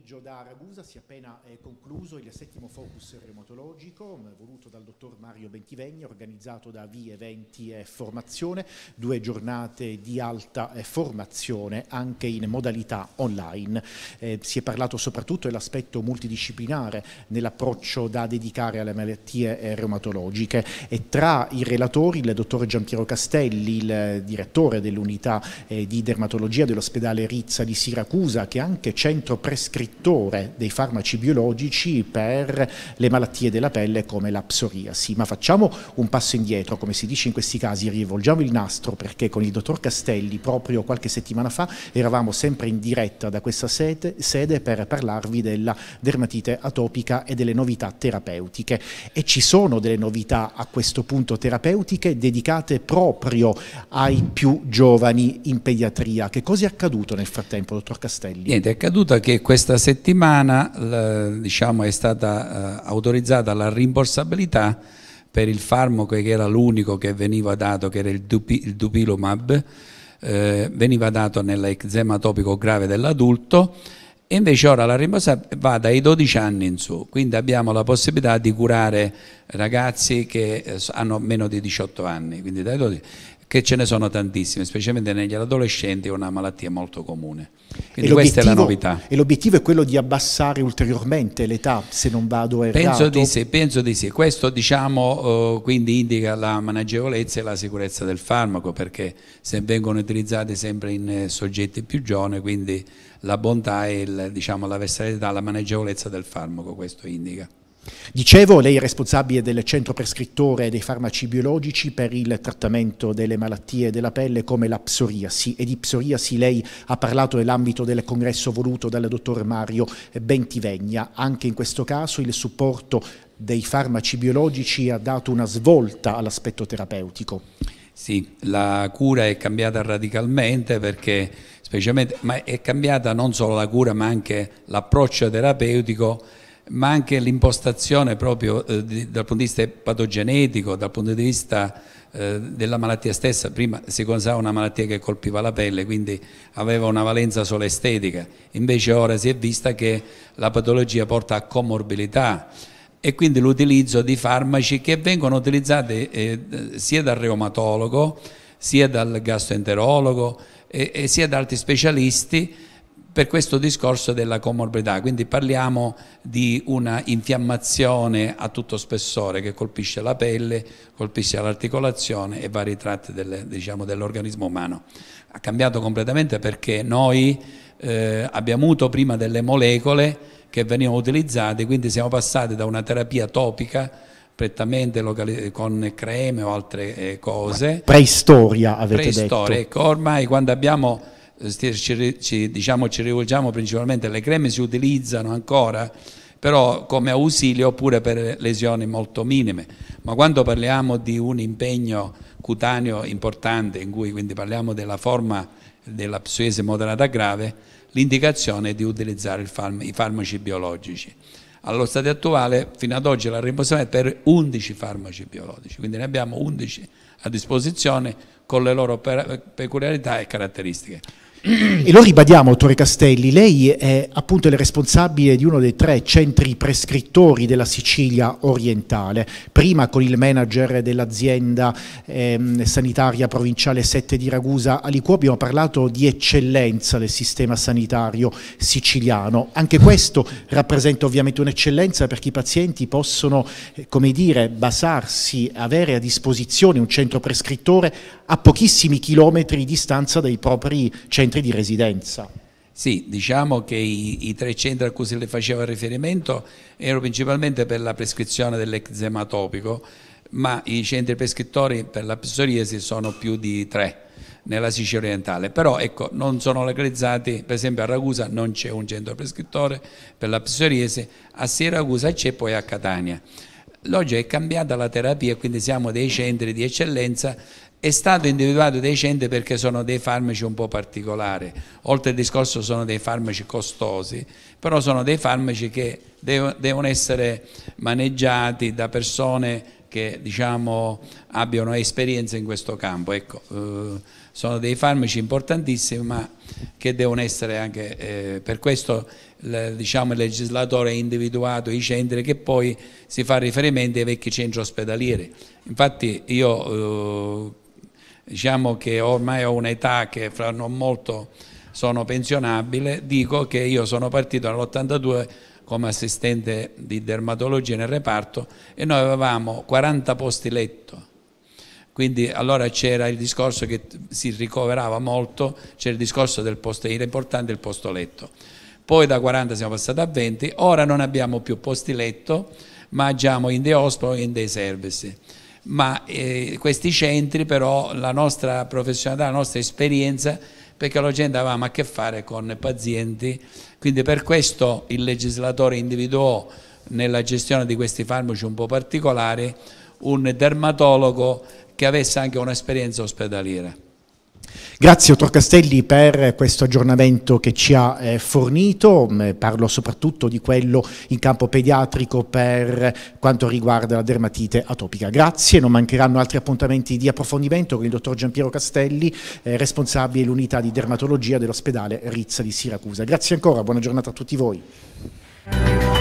pomeriggio da Ragusa si è appena eh, concluso il settimo focus reumatologico mm, voluto dal dottor Mario Bentivegna, organizzato da Vie Eventi e Formazione, due giornate di alta eh, formazione anche in modalità online. Eh, si è parlato soprattutto dell'aspetto multidisciplinare nell'approccio da dedicare alle malattie eh, reumatologiche e tra i relatori il dottor Giampiero Castelli, il direttore dell'unità eh, di dermatologia dell'ospedale Rizza di Siracusa, che è anche centro prescrittivo prescrittore dei farmaci biologici per le malattie della pelle come la psoriasi, ma facciamo un passo indietro, come si dice in questi casi, rivolgiamo il nastro perché con il dottor Castelli proprio qualche settimana fa eravamo sempre in diretta da questa sede, sede per parlarvi della dermatite atopica e delle novità terapeutiche e ci sono delle novità a questo punto terapeutiche dedicate proprio ai più giovani in pediatria. Che cosa è accaduto nel frattempo, dottor Castelli? Niente, è accaduto che questa settimana diciamo, è stata eh, autorizzata la rimborsabilità per il farmaco che era l'unico che veniva dato, che era il, dupilumab, eh, veniva dato nell'eczema atopico grave dell'adulto e invece ora la rimborsabilità va dai 12 anni in su, quindi abbiamo la possibilità di curare ragazzi che eh, hanno meno di 18 anni, quindi dai 12 che ce ne sono tantissime, specialmente negli adolescenti è una malattia molto comune. Quindi questa è la novità. E l'obiettivo è quello di abbassare ulteriormente l'età, se non vado errato? Penso di sì, penso di sì. Questo diciamo, eh, quindi indica la maneggevolezza e la sicurezza del farmaco, perché se vengono utilizzati sempre in eh, soggetti più giovani, quindi la bontà e diciamo, la versatilità, la maneggevolezza del farmaco, questo indica. Dicevo, lei è responsabile del centro prescrittore dei farmaci biologici per il trattamento delle malattie della pelle come la psoriasi e di psoriasi lei ha parlato nell'ambito del congresso voluto dal dottor Mario Bentivegna. Anche in questo caso il supporto dei farmaci biologici ha dato una svolta all'aspetto terapeutico. Sì, la cura è cambiata radicalmente perché specialmente, ma è cambiata non solo la cura ma anche l'approccio terapeutico ma anche l'impostazione proprio eh, di, dal punto di vista patogenetico, dal punto di vista eh, della malattia stessa, prima si considerava una malattia che colpiva la pelle, quindi aveva una valenza solo estetica, invece ora si è vista che la patologia porta a comorbilità e quindi l'utilizzo di farmaci che vengono utilizzati eh, sia dal reumatologo, sia dal gastroenterologo e, eh, e sia da altri specialisti per questo discorso della comorbidità, quindi parliamo di una infiammazione a tutto spessore che colpisce la pelle, colpisce l'articolazione e vari tratti diciamo, dell'organismo diciamo, umano. Ha cambiato completamente perché noi eh, abbiamo avuto prima delle molecole che venivano utilizzate, quindi siamo passati da una terapia topica prettamente con creme o altre eh, cose. Preistoria avete Preistoria, detto. Preistoria, ecco, ormai quando abbiamo ci, diciamo, ci rivolgiamo principalmente, alle creme si utilizzano ancora però come ausilio oppure per lesioni molto minime. Ma quando parliamo di un impegno cutaneo importante, in cui quindi parliamo della forma della psoiesi moderata grave, l'indicazione è di utilizzare farm i farmaci biologici. Allo stato attuale, fino ad oggi, la rimborsione è per 11 farmaci biologici, quindi ne abbiamo 11 a disposizione con le loro peculiarità e caratteristiche. E lo ribadiamo, dottore Castelli, lei è appunto il responsabile di uno dei tre centri prescrittori della Sicilia orientale, prima con il manager dell'azienda ehm, sanitaria provinciale 7 di Ragusa a Licuo abbiamo parlato di eccellenza del sistema sanitario siciliano, anche questo rappresenta ovviamente un'eccellenza perché i pazienti possono, eh, come dire, basarsi, avere a disposizione un centro prescrittore a pochissimi chilometri di distanza dai propri centri di residenza. Sì, diciamo che i, i, tre centri a cui si le faceva riferimento erano principalmente per la prescrizione dell'eczema topico, ma i centri prescrittori per la psoriasi sono più di tre nella Sicilia orientale, però ecco, non sono localizzati, per esempio a Ragusa non c'è un centro prescrittore per la psoriasi, a Siracusa c'è poi a Catania. L'oggi è cambiata la terapia, quindi siamo dei centri di eccellenza è stato individuato dei centri perché sono dei farmaci un po' particolari, oltre al discorso sono dei farmaci costosi, però sono dei farmaci che devono essere maneggiati da persone che diciamo, abbiano esperienza in questo campo. Ecco, eh, sono dei farmaci importantissimi ma che devono essere anche, eh, per questo diciamo, il legislatore ha individuato i centri che poi si fa riferimento ai vecchi centri ospedalieri. Infatti io eh, diciamo che ormai ho un'età che fra non molto sono pensionabile, dico che io sono partito nell'82 come assistente di dermatologia nel reparto e noi avevamo 40 posti letto. Quindi allora c'era il discorso che si ricoverava molto, c'era il discorso del posto, era importante il posto letto. Poi da 40 siamo passati a 20, ora non abbiamo più posti letto, ma agiamo in dei hospital e in dei service ma eh, questi centri però la nostra professionalità, la nostra esperienza, perché alla gente avevamo a che fare con pazienti, quindi per questo il legislatore individuò nella gestione di questi farmaci un po' particolari un dermatologo che avesse anche un'esperienza ospedaliera. Grazie dottor Castelli per questo aggiornamento che ci ha eh, fornito, mm, eh, parlo soprattutto di quello in campo pediatrico per quanto riguarda la dermatite atopica. Grazie, non mancheranno altri appuntamenti di approfondimento con il dottor Giampiero Castelli, eh, responsabile dell'unità di dermatologia dell'ospedale Rizza di Siracusa. Grazie ancora, buona giornata a tutti voi.